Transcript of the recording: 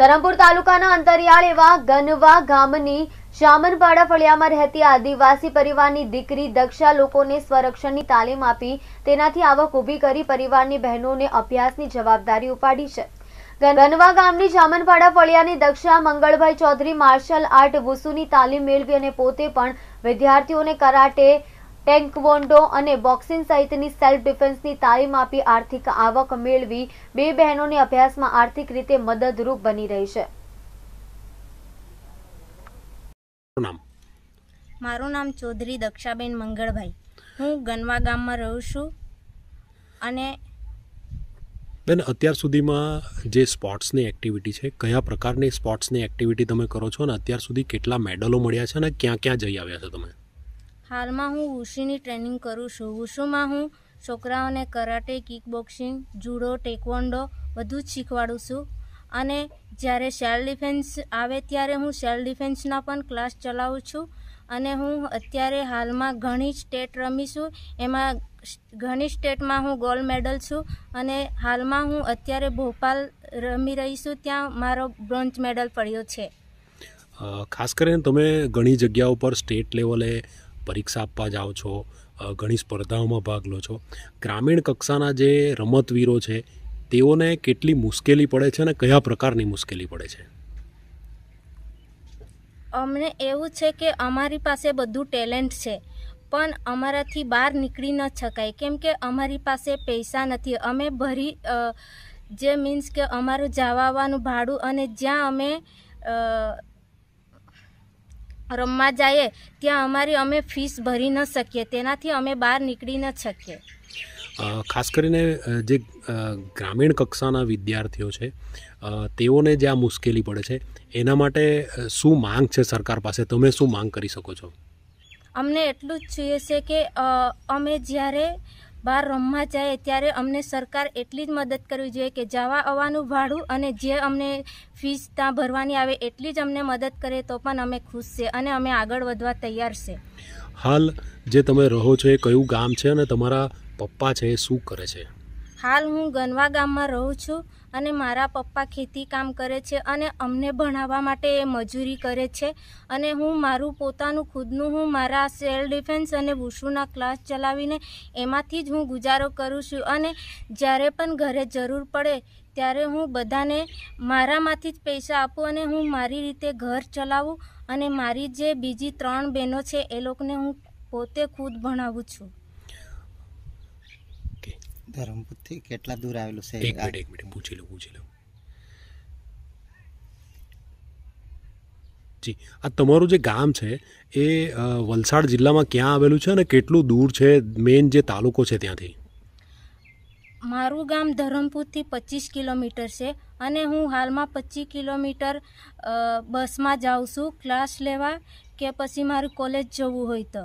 ધરમપુર તાલુકાના અંતરિયાળ એવા ગનવા ગામની શામનપાડા ફળિયામાં રહેતી આદિવાસી પરિવારની દીકરી દક્ષા લોકોને સ્વરક્ષણની તાલીમ આપી તેનાથી આવક ઊભી કરી પરિવારની બહેનોને અભ્યાસની જવાબદારી ઉપાડી છે ગનવા ગામની શામનપાડા ફળિયાની દક્ષા મંગળભાઈ ચૌધરી માર્શલ આર્ટ વુસુની તાલીમ મેળવી અને પોતે પણ વિદ્યાર્થીઓને કરાટે ટેન્કવોન્ડો અને બોક્સિંગ સહિતની સેલ્ફ ડિફેન્સની તાલીમ આપી આર્થિક આવક મેળવી બે બહેનોને અભ્યાસમાં આર્થિક રીતે મદદરૂપ બની રહી છે મારું નામ ચૌધરી દક્ષાબેન મંગળભાઈ હું ગનવા ગામમાં રહું છું અને બેન અત્યાર સુધીમાં જે સ્પોર્ટ્સની એક્ટિવિટી છે કયા પ્રકારની સ્પોર્ટ્સની એક્ટિવિટી તમે કરો છો અને અત્યાર સુધી કેટલા મેડલો મળ્યા છે અને ક્યાં ક્યાં જઈ આવ્યા છો તમે હાલમાં હું વુશુની ટ્રેનિંગ કરું છું વુશુમાં હું છોકરાઓને karate kick boxing judo taekwondo બધું જ શીખવાડું છું અને જ્યારે સેલ્ફ ડિફેન્સ આવે ત્યારે હું સેલ્ફ ડિફેન્સના પણ ક્લાસ ચલાવું છું અને હું અત્યારે હાલમાં ઘણી સ્ટેટ રમી છું એમાં ઘણી સ્ટેટમાં હું ગોલ્ડ મેડલ છું અને હાલમાં હું અત્યારે ભોપાલ રમી રહી છું ત્યાં મારો બ્રોન્ઝ મેડલ પડ્યો છે ખાસ કરીને તમે ઘણી જગ્યાઓ પર સ્ટેટ લેવલે પરીક્ષા આપવા જાઓ છો ઘણી સ્પર્ધાઓમાં ભાગ લો છો ગ્રામીણ કક્ષાના જે રમતવીરો છે તેઓને કેટલી મુશ્કેલી પડે છે અને કયા પ્રકારની મુશ્કેલી પડે છે અમને એવું છે કે અમારી પાસે બધું ટેલેન્ટ છે પણ અમારાથી બહાર નીકળી ન શકાય કેમ કે અમારી પાસે પૈસા નથી અમે ભરી જે મીન્સ કે અમારું જવાવાનું ભાડું અને જ્યાં અમે રમવા જઈએ ત્યાં અમારી અમે ફીસ ભરી ન શકીએ તેનાથી અમે બહાર નીકળી ન શકીએ ખાસ કરીને જે ગ્રામીણ કક્ષાના વિદ્યાર્થીઓ છે તેઓને જે આ મુશ્કેલી પડે છે એના માટે શું માંગ છે સરકાર પાસે તમે શું માંગ કરી શકો છો અમને એટલું જ જોઈએ છે કે અમે જ્યારે બહાર રમવા જાય ત્યારે અમને સરકાર એટલી જ મદદ કરવી જોઈએ કે જવા આવવાનું ભાડું અને જે અમને ફીસ ત્યાં ભરવાની આવે એટલી જ અમને મદદ કરે તો પણ અમે ખુશ છે અને અમે આગળ વધવા તૈયાર છે હાલ જે તમે રહો છો એ કયું ગામ છે અને તમારા પપ્પા છે એ શું કરે છે હાલ હું ગનવા ગામમાં રહું છું અને મારા પપ્પા ખેતી કામ કરે છે અને અમને ભણાવવા માટે એ મજૂરી કરે છે અને હું મારું પોતાનું ખુદનું હું મારા સેલ્ફ ડિફેન્સ અને વુશુના ક્લાસ ચલાવીને એમાંથી જ હું ગુજારો કરું છું અને જ્યારે પણ ઘરે જરૂર પડે ત્યારે હું બધાને મારામાંથી જ પૈસા આપું અને હું મારી રીતે ઘર ચલાવું અને મારી જે બીજી ત્રણ બહેનો છે એ લોકોને હું પોતે ખુદ ભણાવું છું ધરમપુરથી કેટલા દૂર આવેલું છે એક મિનિટ એક મિનિટ પૂછી લઉં પૂછી લઉં જી આ તમારું જે ગામ છે એ વલસાડ જિલ્લામાં ક્યાં આવેલું છે અને કેટલું દૂર છે મેઇન જે તાલુકો છે ત્યાંથી મારું ગામ ધરમપુરથી પચીસ કિલોમીટર છે અને હું હાલમાં પચીસ કિલોમીટર બસમાં જાઉં છું ક્લાસ લેવા કે પછી મારું કોલેજ જવું હોય તો